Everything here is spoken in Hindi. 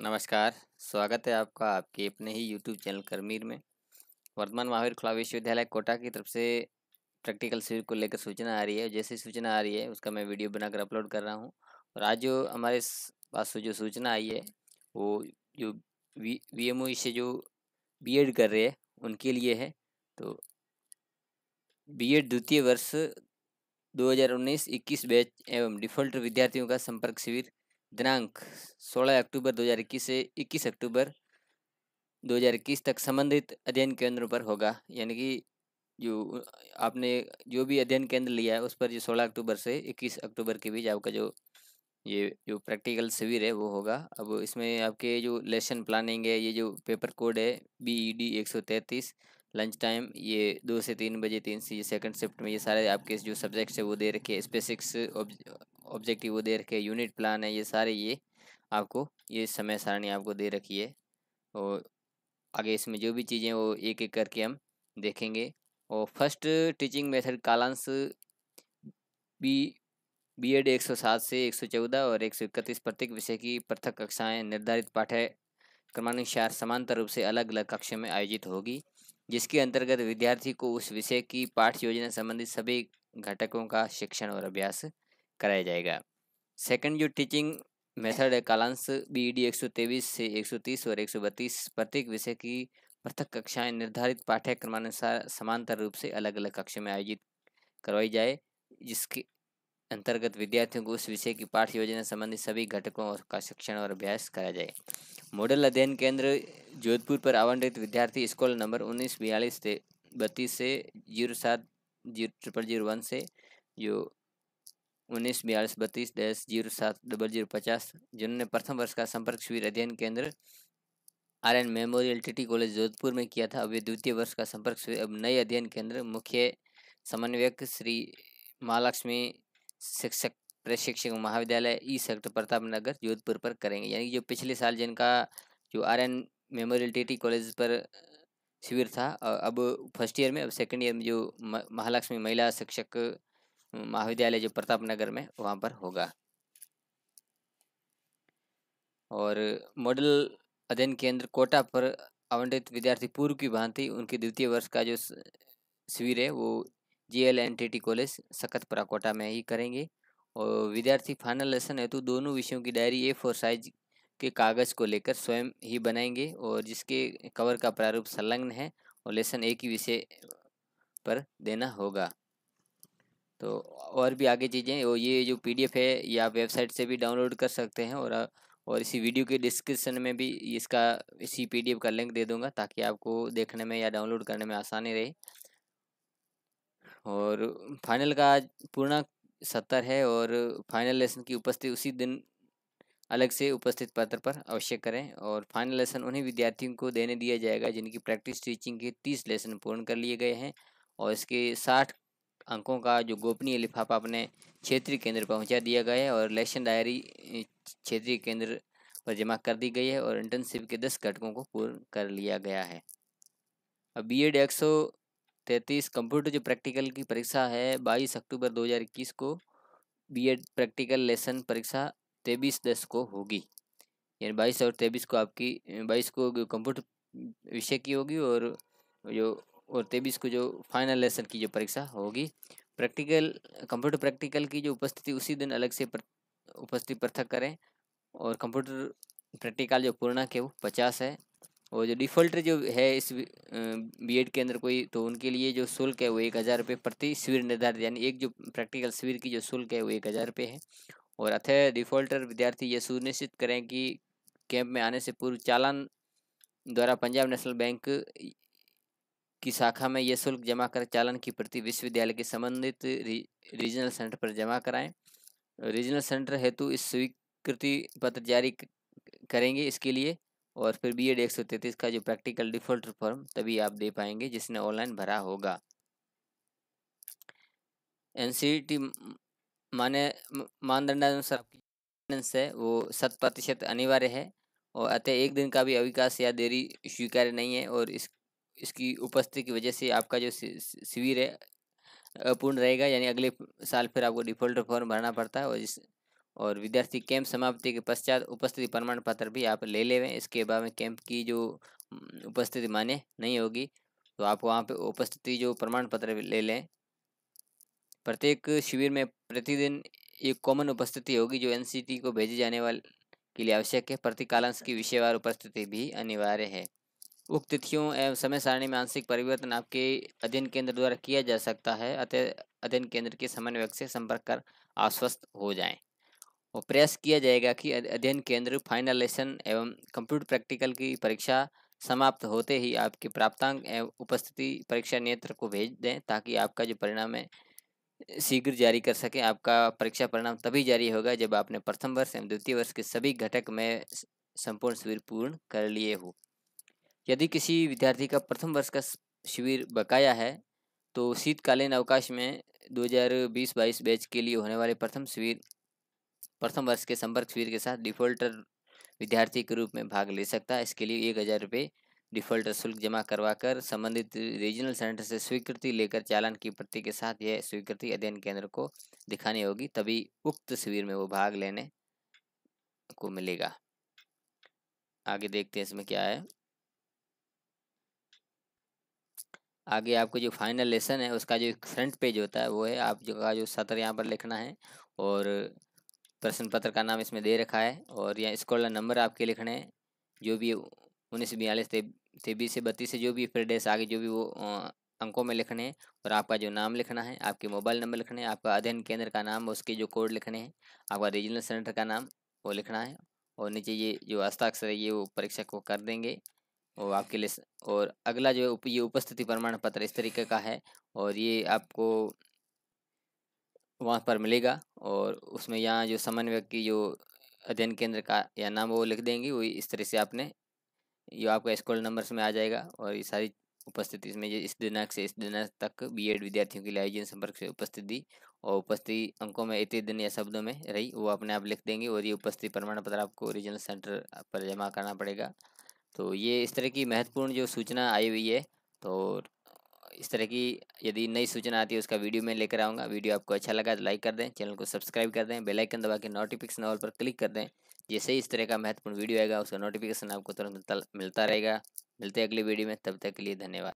नमस्कार स्वागत है आपका आपके अपने ही यूट्यूब चैनल करमीर में वर्तमान महावीर खुला विश्वविद्यालय कोटा की तरफ से प्रैक्टिकल शिविर को लेकर सूचना आ रही है जैसे सूचना आ रही है उसका मैं वीडियो बनाकर अपलोड कर रहा हूँ और आज जो हमारे पास जो सूचना आई है वो जो V V M O e से जो बी एड कर रहे हैं उनके लिए है तो बी एड द्वितीय वर्ष दो हज़ार बैच एवं डिफ़ॉल्ट विद्यार्थियों का संपर्क शिविर दिनांक 16 अक्टूबर 2021 से 21 अक्टूबर 2021 तक संबंधित अध्ययन केंद्रों पर होगा यानी कि जो आपने जो भी अध्ययन केंद्र लिया है उस पर जो 16 अक्टूबर से 21 अक्टूबर के बीच आपका जो ये जो प्रैक्टिकल शिविर है वो होगा अब इसमें आपके जो लेसन प्लानिंग है ये जो पेपर कोड है बी ई डी एक सौ तैंतीस लंच टाइम ये दो से तीन बजे तीन से ये सेकंड शिफ्ट में ये सारे आपके जो सब्जेक्ट्स है वो दे रखे हैं स्पेसिक्स ऑब्जेक्टिव वो दे रखे यूनिट प्लान है ये सारे ये आपको ये समय सारणी आपको दे रखी है और आगे इसमें जो भी चीज़ें वो एक एक करके हम देखेंगे और फर्स्ट टीचिंग मेथड कालांश बी बी एड एक सौ सात से एक सौ चौदह और एक सौ इकतीस प्रत्येक विषय की पृथक कक्षाएं निर्धारित पाठ्य क्रमानुसार समांतर रूप से अलग अलग कक्षा में आयोजित होगी जिसके अंतर्गत विद्यार्थी को उस विषय की पाठ योजना संबंधित सभी घटकों का शिक्षण और अभ्यास कराया जाएगा सेकंड जो टीचिंग मेथड है कालांश बी ई डी एक सौ तेईस से एक सौ तीस और एक सौ बत्तीस प्रत्येक विषय की पृथक कक्षाएं निर्धारित पाठ्यक्रमानुसार समांतर रूप से अलग अलग कक्षा में आयोजित करवाई जाए जिसके अंतर्गत विद्यार्थियों को उस विषय की पाठ योजना संबंधी सभी घटकों का शिक्षण और अभ्यास कराया जाए मॉडल अध्ययन केंद्र जोधपुर पर आवंटित विद्यार्थी स्कूल नंबर उन्नीस बयालीस से बत्तीस से जीरो सात जीरो ट्रिपल जीरो वन से जो उन्नीस बयालीस बत्तीस डैश जीरो सात डबल जीरो पचास जिन्होंने प्रथम वर्ष का संपर्क शिविर अध्ययन केंद्र R N memorial T college Jodhpur में किया था अब द्वितीय वर्ष का संपर्क शिविर अब नए अध्ययन केंद्र मुख्य समन्वयक श्री महालक्ष्मी शिक्षक प्रशिक्षक महाविद्यालय ई सेक्टर प्रताप नगर जोधपुर पर करेंगे यानी जो पिछले साल जिनका जो R N memorial T T college पर शिविर था अब फर्स्ट ईयर में अब सेकेंड ईयर में जो महालक्ष्मी महिला शिक्षक महाविद्यालय जो प्रताप नगर में वहाँ पर होगा और मॉडल अध्ययन केंद्र कोटा पर आवंटित विद्यार्थी पूर्व की भांति उनके द्वितीय वर्ष का जो शिविर है वो G L N T T college Sakatpura Kota में ही करेंगे और विद्यार्थी फाइनल लेसन हेतु दोनों विषयों की डायरी ए फोर साइज के कागज़ को लेकर स्वयं ही बनाएंगे और जिसके कवर का प्रारूप संलग्न है और लेसन ए की विषय पर देना होगा तो और भी आगे चीज़ें और ये जो पीडीएफ है ये आप वेबसाइट से भी डाउनलोड कर सकते हैं और और इसी वीडियो के डिस्क्रिप्शन में भी इसका इसी पीडीएफ का लिंक दे दूंगा ताकि आपको देखने में या डाउनलोड करने में आसानी रहे और फाइनल का आज पूर्णांक सत्तर है और फाइनल लेसन की उपस्थिति उसी दिन अलग से उपस्थित पत्र पर अवश्य करें और फाइनल लेसन उन्हीं विद्यार्थियों को देने दिया जाएगा जिनकी प्रैक्टिस टीचिंग के तीस लेसन पूर्ण कर लिए गए हैं और इसके साठ अंकों का जो गोपनीय लिफाफा अपने क्षेत्रीय केंद्र पहुंचा दिया गया है और इलेक्शन डायरी क्षेत्रीय केंद्र पर जमा कर दी गई है और इंटर्नशिप के दस घटकों को पूर्ण कर लिया गया है अब बी एड एक सौ तैंतीस कंप्यूटर जो प्रैक्टिकल की परीक्षा है बाईस अक्टूबर दो हज़ार इक्कीस को बी एड प्रैक्टिकल लेसन परीक्षा तेईस दस को होगी यानी बाईस और तेईस को आपकी बाईस को कंप्यूटर विषय की होगी और जो और तेबीस को जो फाइनल लेसन की जो परीक्षा होगी प्रैक्टिकल कंप्यूटर प्रैक्टिकल की जो उपस्थिति उसी दिन अलग से उपस्थिति पृथक करें और कंप्यूटर प्रैक्टिकल जो पूर्णा है वो पचास है और जो डिफ़ॉल्टर जो है इस बीएड के अंदर कोई तो उनके लिए जो शुल्क है वो एक हज़ार रुपये प्रति शिविर निर्धारित यानी एक जो प्रैक्टिकल शिविर की जो शुल्क है वो एक हज़ार रुपये है और अथ डिफ़ॉल्टर विद्यार्थी ये सुनिश्चित करें कि कैंप में आने से पूर्व चालान द्वारा पंजाब नेशनल बैंक की शाखा में यह शुल्क जमा कर चालन की प्रति विश्वविद्यालय के संबंधित री, रीजनल सेंटर पर जमा कराएं रीजनल सेंटर हेतु इस स्वीकृति पत्र जारी करेंगे इसके लिए और फिर बी एड एक सौ का जो प्रैक्टिकल डिफॉल्ट फॉर्म तभी आप दे पाएंगे जिसने ऑनलाइन भरा होगा एन सी टी माने मानदंडानुसार है वो शत प्रतिशत अनिवार्य है और अतः एक दिन का भी अविकास या देरी स्वीकार्य नहीं है और इस इसकी उपस्थिति की वजह से आपका जो शिविर है अपूर्ण रहेगा यानी अगले साल फिर आपको डिफॉल्ट फॉर्म भरना पड़ता है और इस और विद्यार्थी कैंप समाप्ति के पश्चात उपस्थिति प्रमाण पत्र भी आप ले लेवें इसके बाद में कैंप की जो उपस्थिति मान्य नहीं होगी तो आप वहाँ पे उपस्थिति जो प्रमाण पत्र ले लें प्रत्येक शिविर में प्रतिदिन एक कॉमन उपस्थिति होगी जो एनसीटी को भेजे जाने वाले के लिए आवश्यक है प्रतिकालांश की विषयवार उपस्थिति भी अनिवार्य है उक्त तिथियों एवं समय सारणी में आंशिक परिवर्तन आपके अध्ययन केंद्र द्वारा किया जा सकता है अतः अध्ययन केंद्र के समन्वयक से संपर्क कर आश्वस्त हो जाएं और प्रयास किया जाएगा कि अध्ययन केंद्र फाइनल लेसन एवं कंप्यूटर प्रैक्टिकल की परीक्षा समाप्त होते ही आपके प्राप्तांक एवं उपस्थिति परीक्षा नेत्र को भेज दें ताकि आपका जो परिणाम है शीघ्र जारी कर सके आपका परीक्षा परिणाम तभी जारी होगा जब आपने प्रथम वर्ष एवं द्वितीय वर्ष के सभी घटक में संपूर्ण शिविर पूर्ण कर लिए हो यदि किसी विद्यार्थी का प्रथम वर्ष का शिविर बकाया है तो शीतकालीन अवकाश में 2020-22 बैच के लिए होने वाले प्रथम शिविर प्रथम वर्ष के संपर्क शिविर के साथ डिफॉल्टर विद्यार्थी के रूप में भाग ले सकता है इसके लिए एक हज़ार रुपये डिफॉल्टर शुल्क जमा करवाकर संबंधित रीजनल सेंटर से स्वीकृति लेकर चालान की प्रति के साथ यह स्वीकृति अध्ययन केंद्र को दिखानी होगी तभी उक्त शिविर में वो भाग लेने को मिलेगा आगे देखते हैं इसमें क्या है आगे आपको जो फाइनल लेसन है उसका जो फ्रंट पेज होता है वो है आप जो का जो सत्र यहाँ पर लिखना है और प्रश्न पत्र का नाम इसमें दे रखा है और यहाँ स्कॉलर नंबर आपके लिखने हैं जो भी उन्नीस बयालीस तेबीस से बत्तीस से जो भी फिर डेस आगे जो भी वो अंकों में लिखने हैं और आपका जो नाम लिखना है आपके मोबाइल नंबर लिखने हैं आपका अध्ययन केंद्र का नाम उसके जो कोड लिखने हैं आपका रीजनल सेंटर का नाम वो लिखना है और नीचे ये जो हस्ताक्षर है ये वो परीक्षक को कर देंगे और आपके लिए और अगला जो है ये उपस्थिति प्रमाण पत्र इस तरीके का है और ये आपको वहाँ पर मिलेगा और उसमें यहाँ जो समन्वयक की जो अध्ययन केंद्र का या नाम वो लिख देंगे वो इस तरह से आपने ये आपका स्कूल नंबर्स में आ जाएगा और ये सारी उपस्थिति इसमें इस दिनांक से इस दिनांक तक बीएड विद्यार्थियों के लिए आयोजन संपर्क से उपस्थिति और उपस्थिति अंकों में इतने दिन या शब्दों में रही वो अपने आप लिख देंगे और ये उपस्थिति प्रमाण पत्र आपको ओरिजिनल सेंटर पर जमा करना पड़ेगा तो ये इस तरह की महत्वपूर्ण जो सूचना आई हुई है तो इस तरह की यदि नई सूचना आती है उसका वीडियो मैं लेकर आऊँगा वीडियो आपको अच्छा लगा तो लाइक कर दें चैनल को सब्सक्राइब कर दें बेलाइकन दबा के नोटिफिकेशन ऑल पर क्लिक कर दें जैसे ही इस तरह का महत्वपूर्ण वीडियो आएगा उसका नोटिफिकेशन आपको तुरंत मिलता रहेगा मिलते हैं अगली वीडियो में तब तक के लिए धन्यवाद